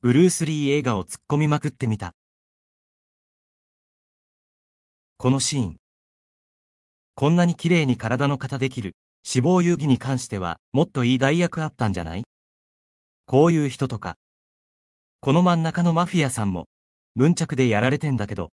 ブルース・リー映画を突っ込みまくってみた。このシーン。こんなに綺麗に体の型できる、死亡遊戯に関しては、もっといい代役あったんじゃないこういう人とか。この真ん中のマフィアさんも、文着でやられてんだけど、